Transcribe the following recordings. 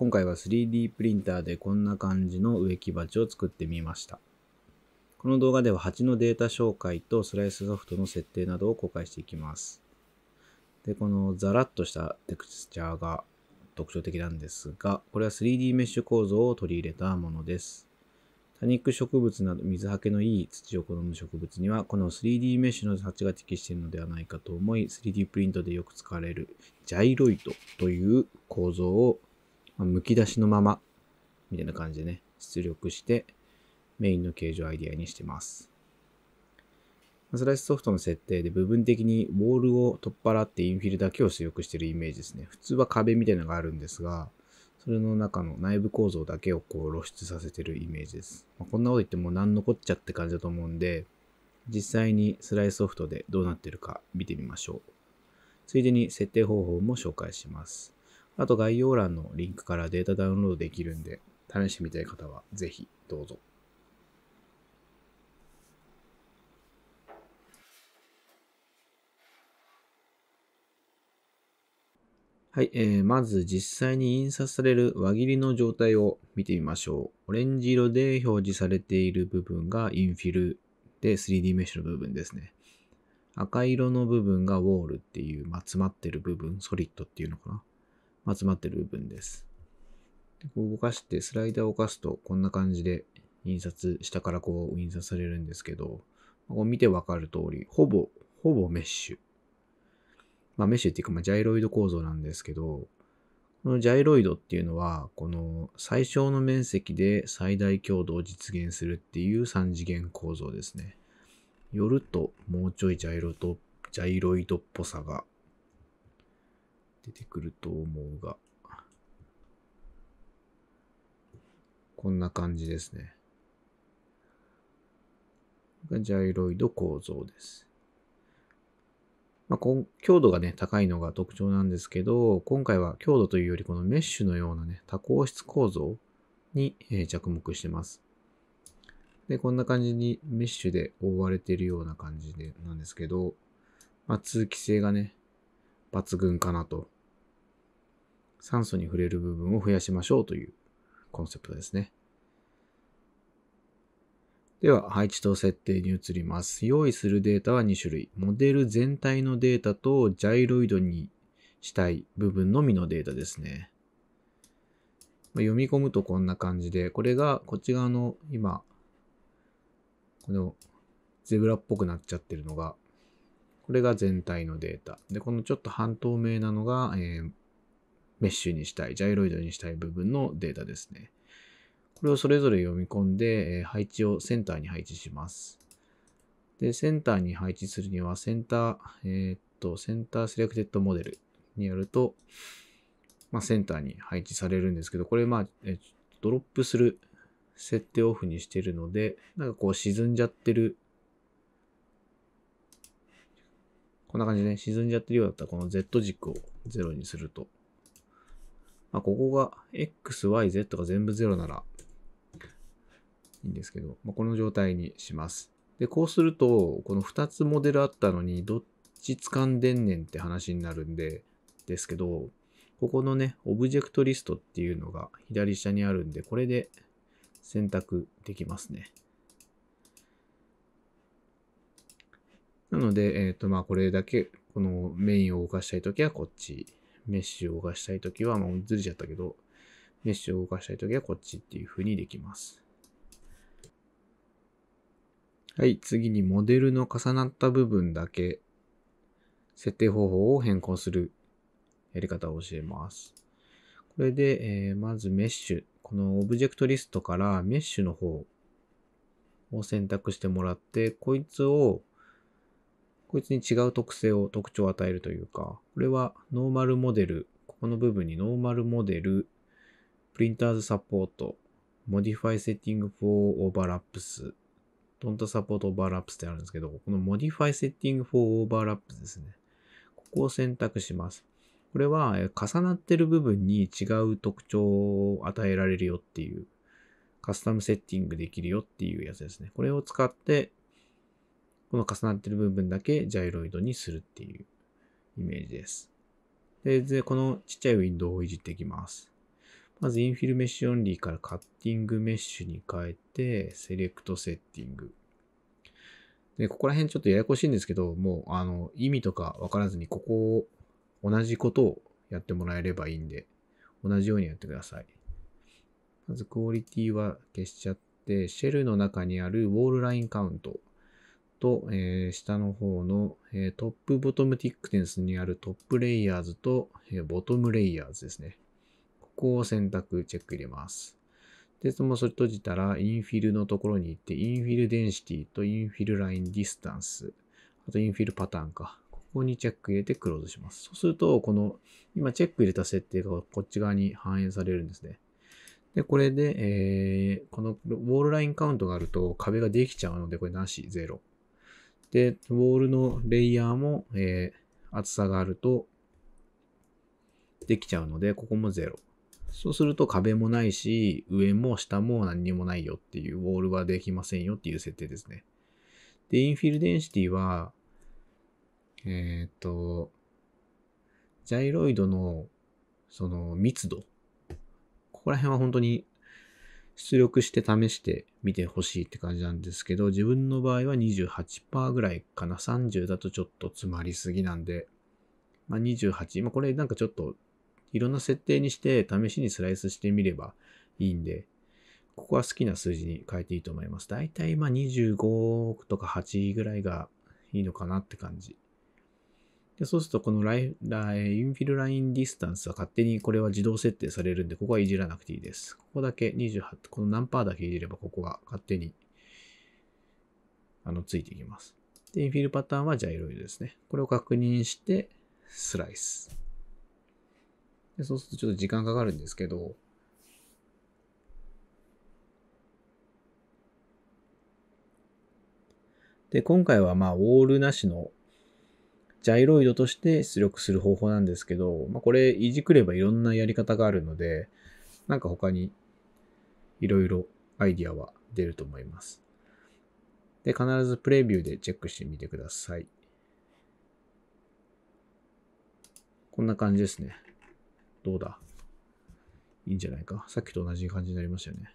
今回は 3D プリンターでこんな感じの植木鉢を作ってみました。この動画では鉢のデータ紹介とスライスソフトの設定などを公開していきます。で、このザラッとしたテクスチャーが特徴的なんですが、これは 3D メッシュ構造を取り入れたものです。多肉植物など水はけのいい土を好む植物には、この 3D メッシュの鉢が適しているのではないかと思い、3D プリントでよく使われるジャイロイトという構造をむき出しのまま、みたいな感じでね、出力して、メインの形状アイディアにしてます。スライスソフトの設定で部分的にウォールを取っ払ってインフィルだけを出力してるイメージですね。普通は壁みたいなのがあるんですが、それの中の内部構造だけをこう露出させてるイメージです。まあ、こんなこと言っても何のこっちゃって感じだと思うんで、実際にスライスソフトでどうなってるか見てみましょう。ついでに設定方法も紹介します。あと概要欄のリンクからデータダウンロードできるんで、試してみたい方はぜひどうぞ。はい、えー、まず実際に印刷される輪切りの状態を見てみましょう。オレンジ色で表示されている部分がインフィルで 3D メッシュの部分ですね。赤色の部分がウォールっていう、まあ、詰まってる部分、ソリッドっていうのかな。集まってる部分です。でこう動かしてスライダーを動かすとこんな感じで印刷、下からこう印刷されるんですけど、こう見てわかる通り、ほぼ、ほぼメッシュ。まあメッシュっていうか、まあ、ジャイロイド構造なんですけど、このジャイロイドっていうのは、この最小の面積で最大強度を実現するっていう3次元構造ですね。よるともうちょいジャイロと、ジャイロイドっぽさが出てくると思うが、こんな感じですね。ジャイロイド構造です。まあ、強度がね、高いのが特徴なんですけど、今回は強度というよりこのメッシュのようなね、多孔質構造に、え着目してます。で、こんな感じにメッシュで覆われているような感じでなんですけど、まあ、通気性がね、抜群かなと。酸素に触れる部分を増やしましょうというコンセプトですね。では、配置と設定に移ります。用意するデータは2種類。モデル全体のデータと、ジャイロイドにしたい部分のみのデータですね。読み込むとこんな感じで、これがこっち側の今、このゼブラっぽくなっちゃってるのが、これが全体のデータ。で、このちょっと半透明なのが、えー、メッシュにしたい、ジャイロイドにしたい部分のデータですね。これをそれぞれ読み込んで、えー、配置をセンターに配置します。で、センターに配置するには、センター、えー、っと、センターセレクテッドモデルによると、まあ、センターに配置されるんですけど、これ、まあ、えドロップする設定オフにしてるので、なんかこう沈んじゃってるこんな感じでね、沈んじゃってるようだったら、この Z 軸を0にすると。まあ、ここが X、Y、Z が全部0ならいいんですけど、まあ、この状態にします。で、こうすると、この2つモデルあったのに、どっち掴んでんねんって話になるんで、ですけど、ここのね、オブジェクトリストっていうのが左下にあるんで、これで選択できますね。なので、えっ、ー、と、まあ、これだけ、このメインを動かしたいときはこっち、メッシュを動かしたいときは、まあ、ずれちゃったけど、メッシュを動かしたいときはこっちっていう風にできます。はい、次にモデルの重なった部分だけ、設定方法を変更するやり方を教えます。これで、えー、まずメッシュ、このオブジェクトリストからメッシュの方を選択してもらって、こいつをこいつに違う特性を、特徴を与えるというか、これはノーマルモデル、ここの部分にノーマルモデル、プリンターズサポート、モディファイセッティングフォーオーバーラップス、ドントサポートオーバーラップスってあるんですけど、このモディファイセッティングフォーオーバーラップスですね。ここを選択します。これは重なってる部分に違う特徴を与えられるよっていう、カスタムセッティングできるよっていうやつですね。これを使ってこの重なってる部分だけジャイロイドにするっていうイメージです。で、でこのちっちゃいウィンドウをいじっていきます。まずインフィルメッシュオンリーからカッティングメッシュに変えて、セレクトセッティング。で、ここら辺ちょっとややこしいんですけど、もう、あの、意味とかわからずに、ここを同じことをやってもらえればいいんで、同じようにやってください。まず、クオリティは消しちゃって、シェルの中にあるウォールラインカウント。と、えー、下の方の、えー、トップボトムティックテンスにあるトップレイヤーズと、えー、ボトムレイヤーズですね。ここを選択、チェック入れます。で、そのそれ閉じたら、インフィルのところに行って、インフィルデンシティとインフィルラインディスタンス、あとインフィルパターンか。ここにチェック入れてクローズします。そうすると、この、今チェック入れた設定がこっち側に反映されるんですね。で、これで、えー、このウォールラインカウントがあると壁ができちゃうので、これなし、0。で、ウォールのレイヤーも、えー、厚さがあるとできちゃうので、ここも0。そうすると壁もないし、上も下も何にもないよっていう、ウォールはできませんよっていう設定ですね。で、インフィルデンシティは、えっ、ー、と、ジャイロイドのその密度。ここら辺は本当に出力して試してみてほしいって感じなんですけど、自分の場合は28%ぐらいかな。30だとちょっと詰まりすぎなんで、まあ、28、まあ、これなんかちょっといろんな設定にして試しにスライスしてみればいいんで、ここは好きな数字に変えていいと思います。だいたいまあ25とか8ぐらいがいいのかなって感じ。で、そうするとこのライラインフィルラインディスタンスは勝手にこれは自動設定されるんで、ここはいじらなくていいです。ここだけ28、この何パーだけいじれば、ここが勝手に、あの、ついていきます。で、インフィルパターンはジャイロイドですね。これを確認して、スライス。でそうするとちょっと時間かかるんですけど、で、今回はまあ、オールなしのジャイロイドとして出力する方法なんですけど、まあ、これいじくればいろんなやり方があるので、なんか他にいろいろアイディアは出ると思います。で、必ずプレビューでチェックしてみてください。こんな感じですね。どうだいいんじゃないかさっきと同じ感じになりましたよね。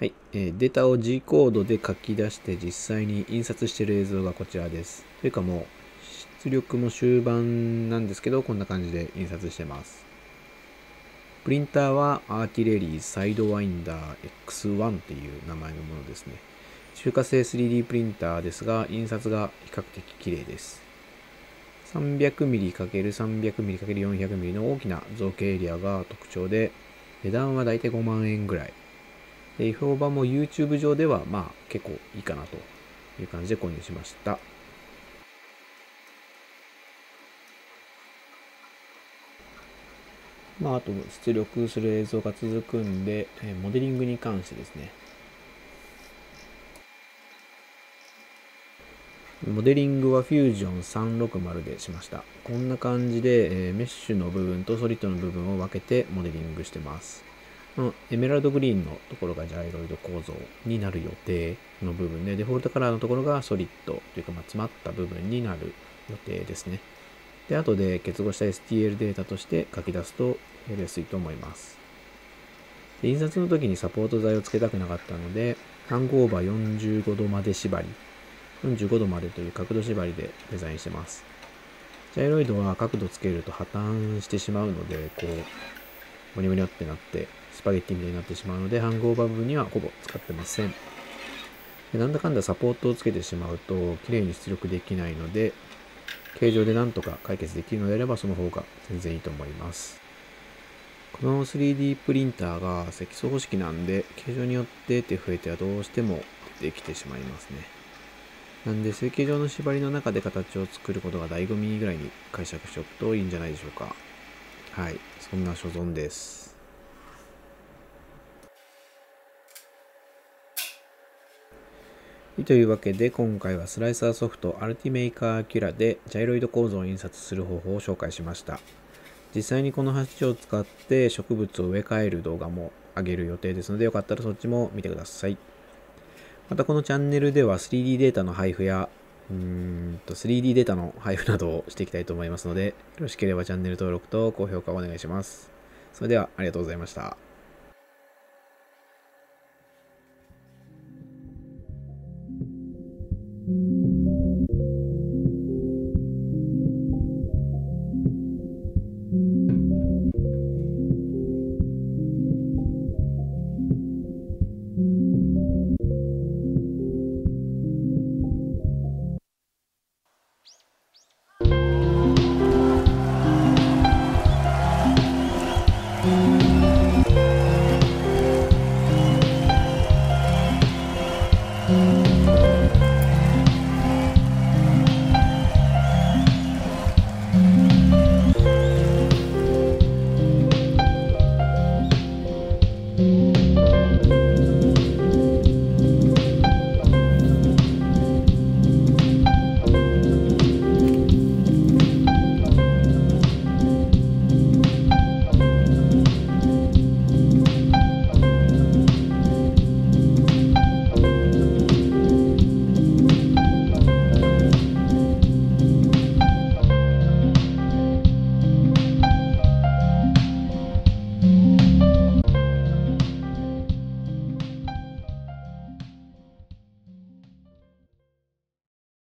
はい、えー、データを G コードで書き出して実際に印刷している映像がこちらです。というかもう出力も終盤なんですけどこんな感じで印刷してます。プリンターはアーティレリーサイドワインダー X1 っていう名前のものですね。中華製 3D プリンターですが印刷が比較的綺麗です。300mm×300mm×400mm の大きな造形エリアが特徴で値段はだいたい5万円ぐらい。え評判も YouTube 上では、まあ、結構いいかなという感じで購入しました。まあ、あと出力する映像が続くんで、えモデリングに関してですね。モデリングは Fusion360 でしました。こんな感じで、えメッシュの部分とソリッドの部分を分けてモデリングしてます。このエメラルドグリーンのところがジャイロイド構造になる予定の部分で、デフォルトカラーのところがソリッドというか、ま詰まった部分になる予定ですね。で、後で結合した STL データとして書き出すとやりやすいと思います。で印刷の時にサポート材をつけたくなかったので、ハンゴーバー45度まで縛り、45度までという角度縛りでデザインしてます。ジャイロイドは角度つけると破綻してしまうので、こう、ゴニョにニョってなってスパゲッティみたいになってしまうので、ハンゴーバー部分にはほぼ使ってません。でなんだかんだサポートをつけてしまうと、綺麗に出力できないので、形状でなんとか解決できるのであれば、その方が全然いいと思います。この 3D プリンターが積層方式なんで、形状によって手増えてはどうしてもできてしまいますね。なんで、成形上の縛りの中で形を作ることが醍醐味ぐらいに解釈しておくといいんじゃないでしょうか。はい、そんな所存です。というわけで今回はスライサーソフトアルティメイカーキュラでジャイロイド構造を印刷する方法を紹介しました実際にこの鉢を使って植物を植え替える動画も上げる予定ですのでよかったらそっちも見てくださいまたこのチャンネルでは 3D データの配布やうーんと 3D データの配布などをしていきたいと思いますのでよろしければチャンネル登録と高評価をお願いしますそれではありがとうございました